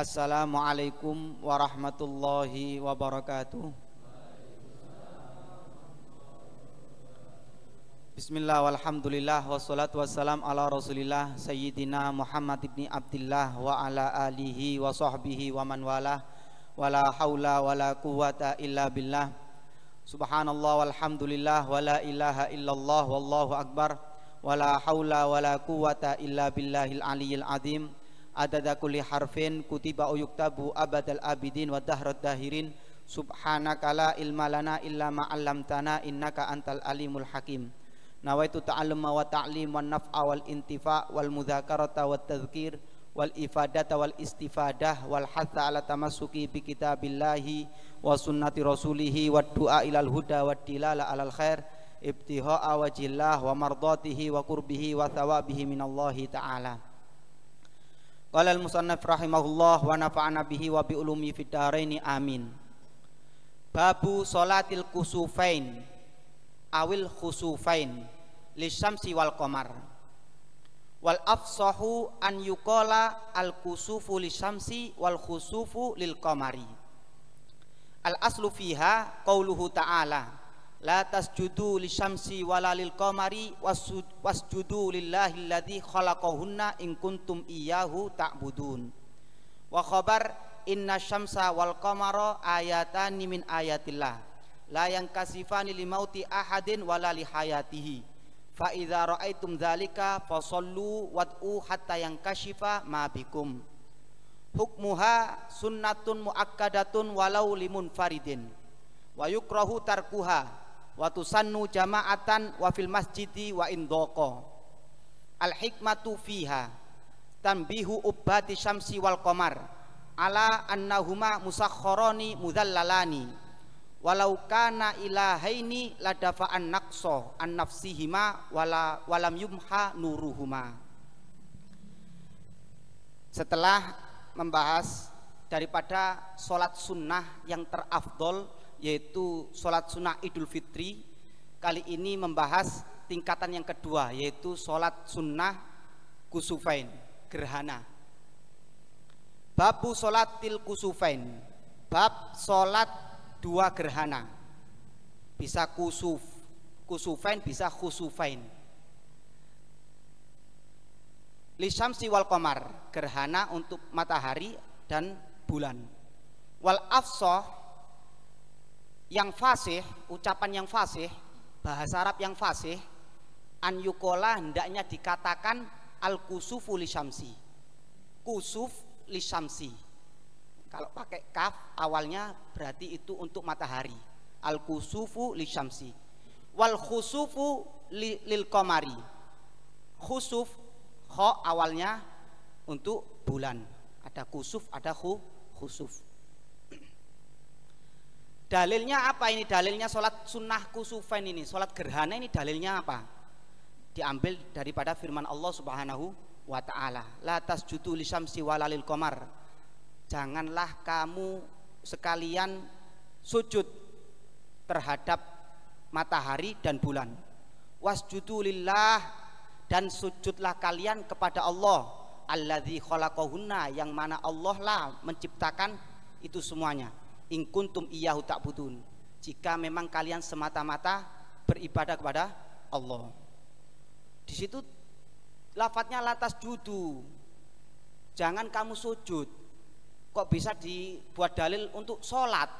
Assalamualaikum warahmatullahi wabarakatuh Bismillah walhamdulillah wassalatu wassalam ala rasulillah Sayyidina Muhammad ibn Abdullah wa ala alihi wa sahbihi wa man walah Wala hawla wala quwata illa billah Subhanallah walhamdulillah wala ilaha illallah wallahu akbar Wala hawla wala quwata illa billahil aliyyil azim adada kulli harfin kutiba uyuktabu abadal abidin wa dahrad dahirin subhanaka la ilma lana illa ma 'allamtana innaka antal alimul hakim nawaitu ta'alluma wa ta'lim wan naf'a wal intifa wal mudzakarata wat tadhkir wal ifadata wal istifadah wal hatta ala tamassuki bi kitabillahi wa sunnati rasulihi wa du'a ilal huda wa dilala alal khair ibtiha'a wajillah wa mardatihi wa qurbihi wa thawabihi minallahi ta'ala Qala al-musannaf rahimahullah wa nafa'ana bihi wa bi ulumi fid dharaini amin. Babu salatil kusufain awil khusufain syamsi wal qamar. Wal afsahu an yuqala al kusufu syamsi wal khusufu lil qamari. Al aslu fiha qauluhu ta'ala La tasjudu li syamsi wala lil qamari wasjudu lillahi alladhi khalaqahunna in kuntum iyyahu ta'budun. Wa khabar inna syamsa wal qamara ayatani min ayatillah la yankasifani li mauti ahadin wala li hayatihi. Fa idza ra'aitum dzalika fasallu wad'u hatta yankashifa ma bikum. Hukmuha sunnatun muakkadatun walau limun faridin. Wa yukrahu tarkuha wa jama'atan wa fil masjidi wa indoko al hikmatu fiha tanbihu ubbati syamsi wal qamar ala annahuma musakhkharani mudhallalani walau kana ilahaini ladafa'an naqsa an nafsihima wala walam yumha nuruhuma setelah membahas daripada sholat sunnah yang terafdol yaitu sholat sunnah idul fitri kali ini membahas tingkatan yang kedua yaitu sholat sunnah kusufain gerhana babu til kusufain bab sholat dua gerhana bisa kusuf kusufain bisa kusufain lisam siwal komar gerhana untuk matahari dan bulan wal afsoh yang fasih, ucapan yang fasih, bahasa Arab yang fasih, an yukola hendaknya dikatakan al kusufu li syamsi. Kusuf li syamsi. Kalau pakai kaf awalnya berarti itu untuk matahari. Al kusufu li syamsi. Wal khusufu li, lil komari. Khusuf kho awalnya untuk bulan. Ada kusuf, ada khu, khusuf. Dalilnya apa ini? Dalilnya sholat sunnah kusufan ini, sholat gerhana ini dalilnya apa? Diambil daripada firman Allah Subhanahu wa taala, la tasjudu lisyamsi walalil komar. Janganlah kamu sekalian sujud terhadap matahari dan bulan. Wasjudu lillah dan sujudlah kalian kepada Allah alladzi khalaqahunna yang mana Allah lah menciptakan itu semuanya in kuntum iyyahu ta'budun. Jika memang kalian semata-mata beribadah kepada Allah. Di situ lafadznya lantas judu. Jangan kamu sujud. Kok bisa dibuat dalil untuk sholat?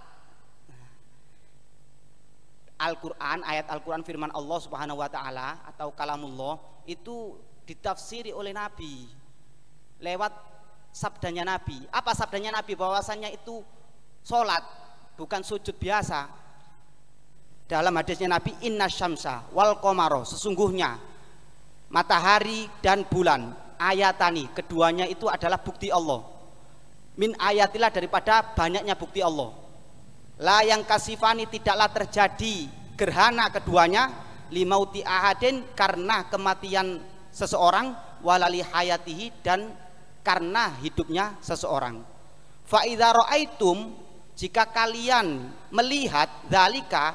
Al-Quran, ayat Al-Quran firman Allah subhanahu wa ta'ala atau kalamullah itu ditafsiri oleh Nabi lewat sabdanya Nabi. Apa sabdanya Nabi? Bahwasannya itu Sholat bukan sujud biasa. Dalam hadisnya Nabi Inna Syamsa wal Komaro sesungguhnya matahari dan bulan ayatani keduanya itu adalah bukti Allah. Min ayatilah daripada banyaknya bukti Allah. La yang kasifani tidaklah terjadi gerhana keduanya limauti ahadin karena kematian seseorang walali hayatihi dan karena hidupnya seseorang. Fa jika kalian melihat zalika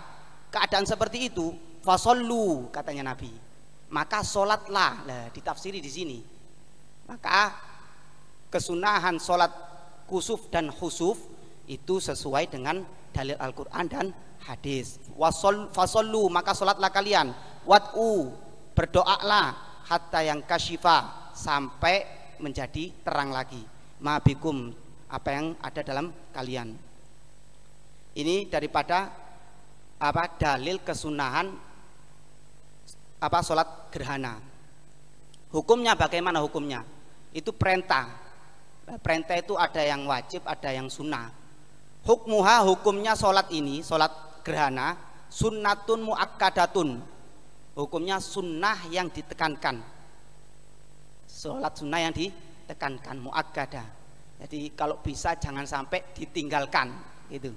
keadaan seperti itu fasolu katanya Nabi maka sholatlah lah ditafsiri di sini maka kesunahan sholat kusuf dan husuf itu sesuai dengan dalil Al-Quran dan hadis Wasol, fasollu maka sholatlah kalian wat'u berdoalah hatta yang kasyifa sampai menjadi terang lagi mabikum apa yang ada dalam kalian ini daripada apa dalil kesunahan apa sholat gerhana hukumnya bagaimana hukumnya itu perintah perintah itu ada yang wajib ada yang sunnah hukmuha hukumnya sholat ini sholat gerhana sunnatun muakkadatun hukumnya sunnah yang ditekankan sholat sunnah yang ditekankan muakkadah jadi kalau bisa jangan sampai ditinggalkan gitu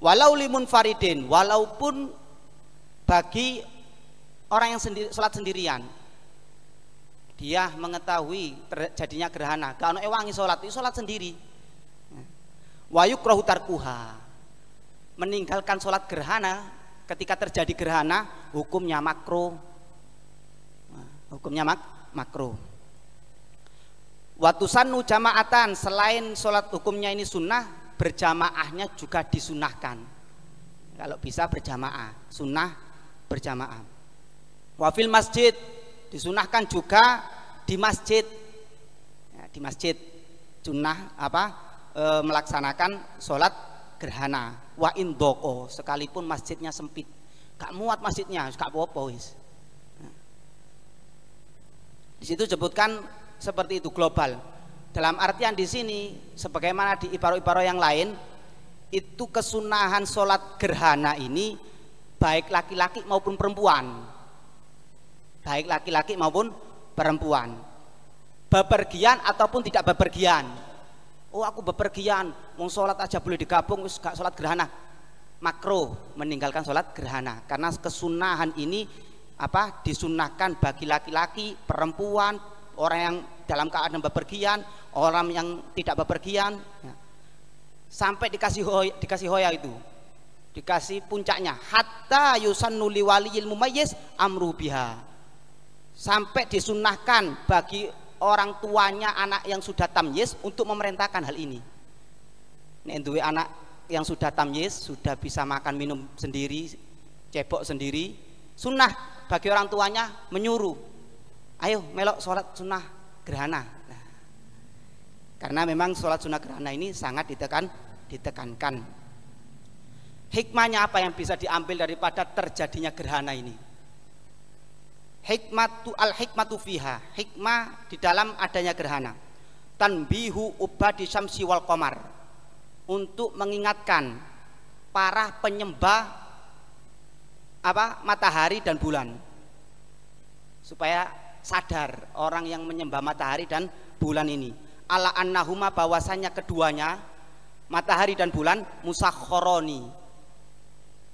walau limun faridin walaupun bagi orang yang sendiri, sholat sendirian dia mengetahui terjadinya gerhana kalau ewangi sholat itu ya sholat sendiri wayuk rohu tarkuha meninggalkan sholat gerhana ketika terjadi gerhana hukumnya makro hukumnya mak makro Watusan jamaatan selain sholat hukumnya ini sunnah berjamaahnya juga disunahkan kalau bisa berjamaah sunnah berjamaah wafil masjid disunahkan juga di masjid ya, di masjid sunnah apa e, melaksanakan sholat gerhana wa indoko sekalipun masjidnya sempit gak muat masjidnya gak apa-apa di situ sebutkan seperti itu global dalam artian di sini, sebagaimana di iparo-iparo yang lain, itu kesunahan sholat gerhana ini baik laki-laki maupun perempuan. Baik laki-laki maupun perempuan. Bepergian ataupun tidak bepergian. Oh aku bepergian, mau sholat aja boleh digabung, gak sholat gerhana. Makro meninggalkan sholat gerhana karena kesunahan ini apa disunahkan bagi laki-laki, perempuan, orang yang dalam keadaan bepergian, orang yang tidak bepergian. Ya. Sampai dikasih hoya, dikasih hoya itu. Dikasih puncaknya hatta yusan nuli liwaliyil mumayyiz amru biha. Sampai disunahkan bagi orang tuanya anak yang sudah tamyes untuk memerintahkan hal ini. Nek anak yang sudah tamyes sudah bisa makan minum sendiri, cebok sendiri, sunnah bagi orang tuanya menyuruh ayo melok sholat sunnah gerhana. Nah, karena memang sholat sunnah gerhana ini sangat ditekan, ditekankan. Hikmahnya apa yang bisa diambil daripada terjadinya gerhana ini? Hikmatu al hikmatu fiha, hikmah di dalam adanya gerhana. Tanbihu ubadi syamsi wal komar untuk mengingatkan para penyembah apa matahari dan bulan supaya sadar orang yang menyembah matahari dan bulan ini ala annahuma bahwasanya keduanya matahari dan bulan musakhoroni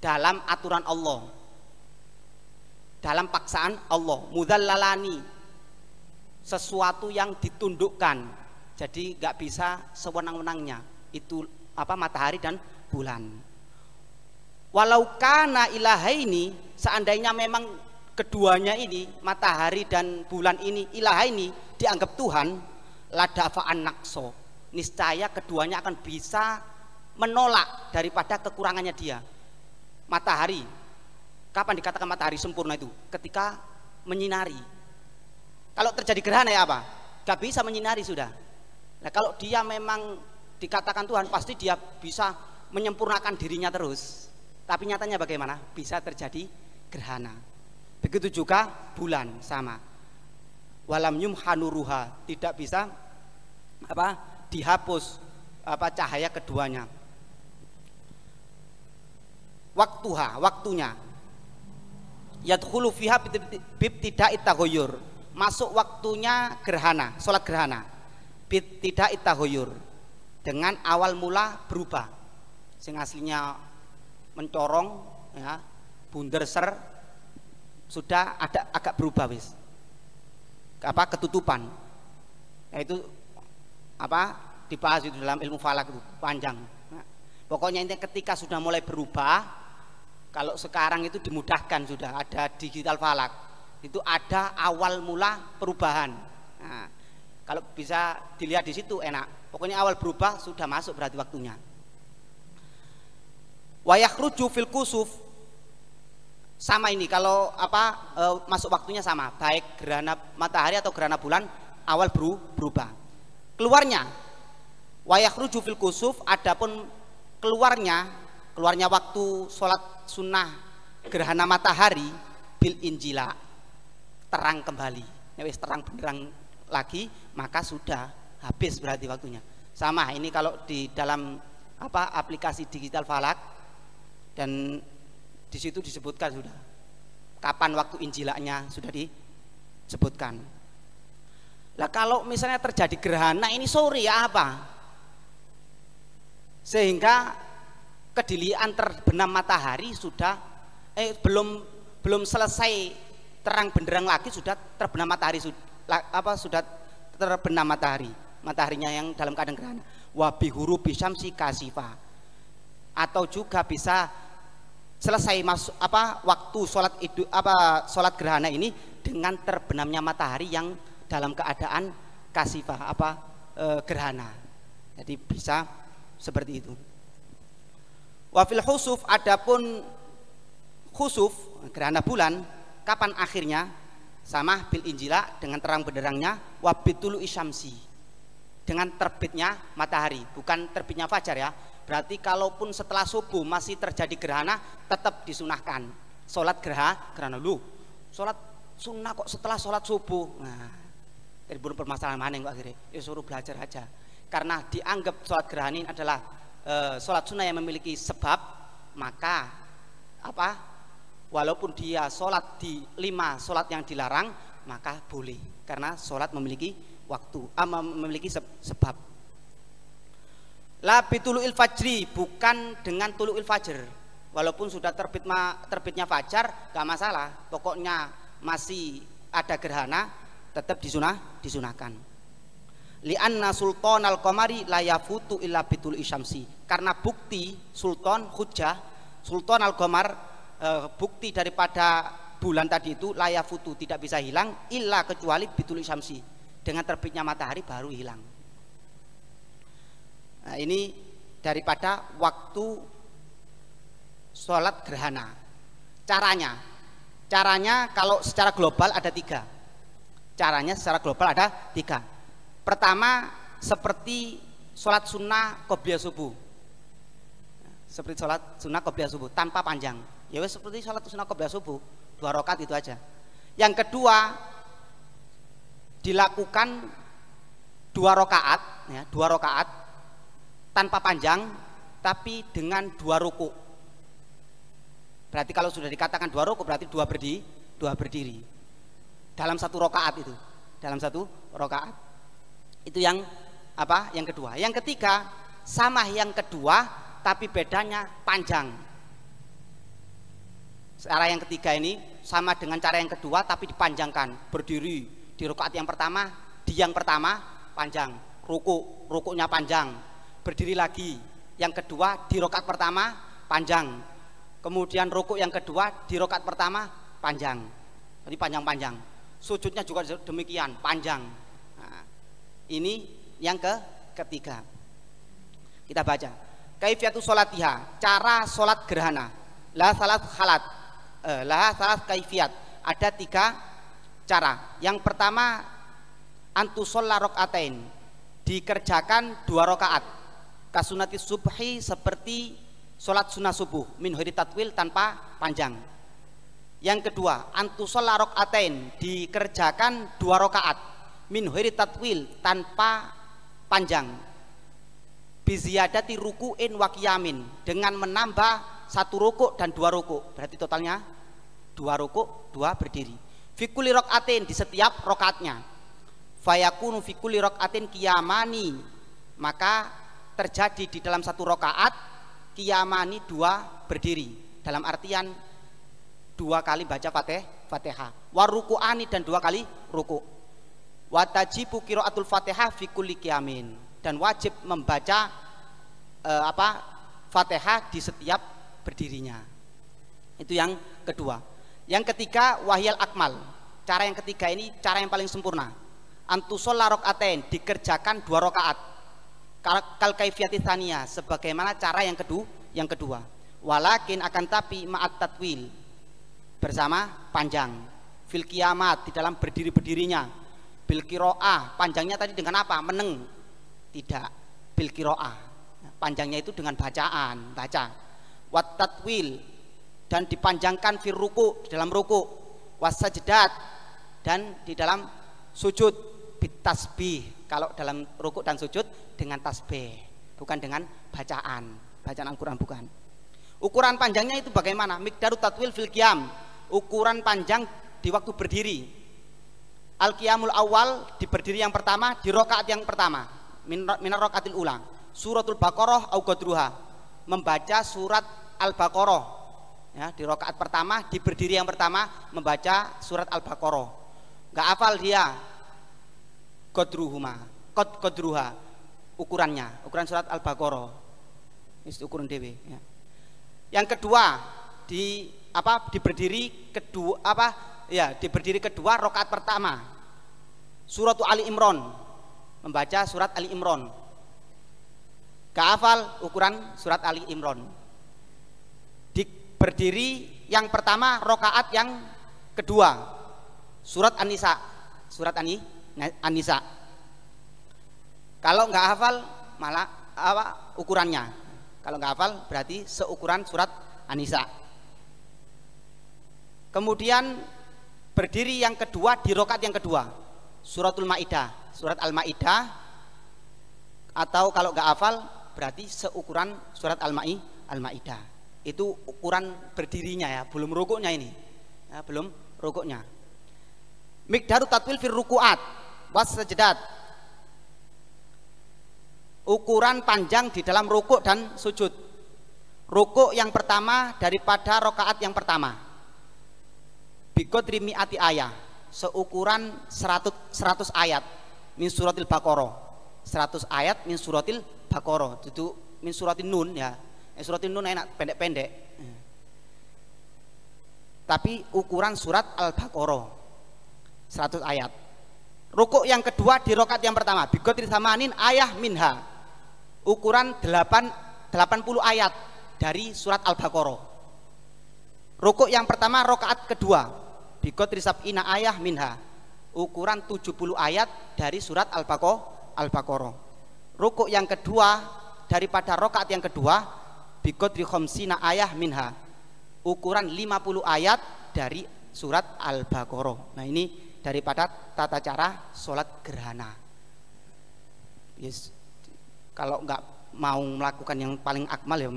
dalam aturan Allah dalam paksaan Allah lalani sesuatu yang ditundukkan jadi nggak bisa sewenang-wenangnya itu apa matahari dan bulan walau kana ini seandainya memang keduanya ini matahari dan bulan ini ilah ini dianggap Tuhan ladafa anakso niscaya keduanya akan bisa menolak daripada kekurangannya dia matahari kapan dikatakan matahari sempurna itu ketika menyinari kalau terjadi gerhana ya apa gak bisa menyinari sudah nah kalau dia memang dikatakan Tuhan pasti dia bisa menyempurnakan dirinya terus tapi nyatanya bagaimana bisa terjadi gerhana Begitu juga bulan sama. Walam hanuruha tidak bisa apa dihapus apa cahaya keduanya. Waktuha, waktunya. Yadkhulu fiha tidak huyur Masuk waktunya gerhana, sholat gerhana. bib tidak huyur Dengan awal mula berubah. Sing aslinya mencorong, ya, bunderser, sudah ada agak berubah wis apa ketutupan nah, itu apa dibahas itu dalam ilmu falak itu panjang nah, pokoknya intinya ketika sudah mulai berubah kalau sekarang itu dimudahkan sudah ada digital falak itu ada awal mula perubahan nah, kalau bisa dilihat di situ enak pokoknya awal berubah sudah masuk berarti waktunya wayah fil kusuf sama ini kalau apa e, masuk waktunya sama baik gerhana matahari atau gerhana bulan awal beru, berubah keluarnya wayah rujuk fil kusuf adapun keluarnya keluarnya waktu sholat sunnah gerhana matahari bil injila terang kembali ya wis terang benderang lagi maka sudah habis berarti waktunya sama ini kalau di dalam apa aplikasi digital falak dan di situ disebutkan sudah kapan waktu injilaknya sudah disebutkan. Lah kalau misalnya terjadi gerhana ini sore ya apa? Sehingga kedilian terbenam matahari sudah eh belum belum selesai terang benderang lagi sudah terbenam matahari sudah apa sudah terbenam matahari mataharinya yang dalam keadaan gerhana wabi huru si kasifa atau juga bisa selesai masuk apa waktu sholat itu apa sholat gerhana ini dengan terbenamnya matahari yang dalam keadaan kasifah apa e, gerhana jadi bisa seperti itu wafil khusuf adapun khusuf gerhana bulan kapan akhirnya sama bil injila dengan terang benderangnya wabitulu isyamsi dengan terbitnya matahari bukan terbitnya fajar ya Berarti kalaupun setelah subuh masih terjadi gerhana, tetap disunahkan. Sholat gerha, gerhana lu. Sholat sunnah kok setelah sholat subuh. Nah, dari belum permasalahan mana kok akhirnya. Ya suruh belajar aja. Karena dianggap sholat gerhana ini adalah e, sholat sunnah yang memiliki sebab, maka apa? Walaupun dia sholat di lima sholat yang dilarang, maka boleh. Karena sholat memiliki waktu, ah, memiliki sebab. Labi tuluil fajri bukan dengan tuluil fajr. Walaupun sudah terbit ma, terbitnya fajar gak masalah. Pokoknya masih ada gerhana tetap disunah disunahkan. Lianna sultan al komari layafutu illa bitul isyamsi. Karena bukti sultan hujah sultan al komar e, bukti daripada bulan tadi itu layafutu tidak bisa hilang illa kecuali bitul isyamsi. Dengan terbitnya matahari baru hilang Nah, ini daripada waktu sholat gerhana. Caranya, caranya kalau secara global ada tiga. Caranya secara global ada tiga. Pertama seperti sholat sunnah qobliyah subuh. Seperti sholat sunnah qobliyah subuh tanpa panjang. Ya seperti sholat sunnah qobliyah subuh dua rokat itu aja. Yang kedua dilakukan dua rokaat, ya, dua rokaat tanpa panjang tapi dengan dua ruku. Berarti kalau sudah dikatakan dua ruku berarti dua berdiri, dua berdiri. Dalam satu rokaat itu, dalam satu rokaat. Itu yang apa? Yang kedua. Yang ketiga sama yang kedua tapi bedanya panjang. Cara yang ketiga ini sama dengan cara yang kedua tapi dipanjangkan, berdiri di rokaat yang pertama, di yang pertama panjang, ruku, rukunya panjang, berdiri lagi. Yang kedua di rokat pertama panjang. Kemudian rokok yang kedua di rokat pertama panjang. Jadi panjang-panjang. Sujudnya juga demikian panjang. Nah, ini yang ke ketiga. Kita baca. Kaifiatu sholatiha cara solat gerhana. La salat halat, eh, la salat kaifiat. Ada tiga cara. Yang pertama antusolla rokaatain, dikerjakan dua rokaat kasunati subhi seperti sholat sunnah subuh min tatwil tanpa panjang yang kedua antusola aten dikerjakan dua rokaat min tatwil tanpa panjang Biziadati rukuin wakiyamin dengan menambah satu rukuk dan dua rukuk berarti totalnya dua rukuk dua berdiri fikuli rokatin di setiap rokaatnya fayakunu fikuli rokatin kiyamani maka terjadi di dalam satu rokaat kiamani dua berdiri dalam artian dua kali baca fatih, fatihah warukuani dan dua kali ruku watajibu kiroatul fatihah fikuli kiamin dan wajib membaca e, apa fatihah di setiap berdirinya itu yang kedua yang ketiga wahyal akmal cara yang ketiga ini cara yang paling sempurna antusolarok aten dikerjakan dua rokaat kal kaifiyati tsaniyah sebagaimana cara yang kedua yang kedua walakin akan tapi ma'at tatwil bersama panjang fil kiamat di dalam berdiri-berdirinya bil kiro'ah panjangnya tadi dengan apa meneng tidak bil kiro'ah panjangnya itu dengan bacaan baca wat tatwil dan dipanjangkan fil ruku di dalam ruku wasajedat dan di dalam sujud bitasbih kalau dalam rukuk dan sujud dengan tasbih bukan dengan bacaan bacaan Al-Quran bukan ukuran panjangnya itu bagaimana mikdaru tatwil fil qiyam ukuran panjang di waktu berdiri al qiyamul awal di berdiri yang pertama di rokaat yang pertama minar rokaatil ulang suratul baqarah au qadruha membaca surat al baqarah ya, di rokaat pertama di berdiri yang pertama membaca surat al baqarah nggak hafal dia kodruhuma kod kodruha ukurannya ukuran surat al-baqarah itu ukuran dewi ya. yang kedua di apa diberdiri kedua apa ya diberdiri kedua rokaat pertama surat Ali Imron membaca surat Ali Imron kafal ukuran surat Ali Imron diberdiri yang pertama rokaat yang kedua surat Anisa, surat Ani. Anisa. Ah, kalau nggak hafal malah apa ukurannya? Kalau nggak hafal berarti seukuran surat Anisa. Kemudian berdiri yang kedua di rokat yang kedua suratul Maidah, surat Al Maidah atau kalau nggak hafal berarti seukuran surat Al Mai Al Maidah. Itu ukuran berdirinya ya, belum rukuknya ini. Ya, belum rukuknya. Mikdaru tatwil fir rukuat sejedat ukuran panjang di dalam rukuk dan sujud rukuk yang pertama daripada rokaat yang pertama bikodri mi'ati ayah seukuran 100, 100 ayat min suratil bakoro 100 ayat min suratil bakoro itu min suratil nun ya eh, suratil nun enak pendek-pendek tapi ukuran surat al-baqarah 100 ayat Rukuk yang kedua di rokat yang pertama. Bikotri samanin ayah minha. Ukuran 8, 80 ayat dari surat Al-Baqarah. Rukuk yang pertama rokaat kedua. Bikotri sab'ina ayah minha. Ukuran 70 ayat dari surat Al-Baqarah. Al Rukuk yang kedua daripada rokaat yang kedua. Bikotri khomsina ayah minha. Ukuran 50 ayat dari surat Al-Baqarah. Nah ini daripada tata cara sholat gerhana. Yes. Kalau nggak mau melakukan yang paling akmal ya,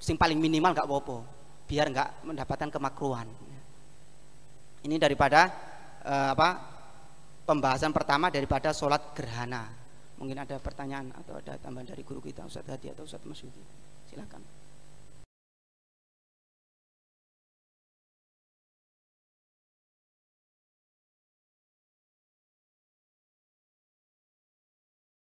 sing paling minimal nggak apa-apa, biar nggak mendapatkan kemakruhan. Ini daripada eh, apa pembahasan pertama daripada sholat gerhana. Mungkin ada pertanyaan atau ada tambahan dari guru kita Ustaz Hadi atau Ustaz Yudi. Silakan.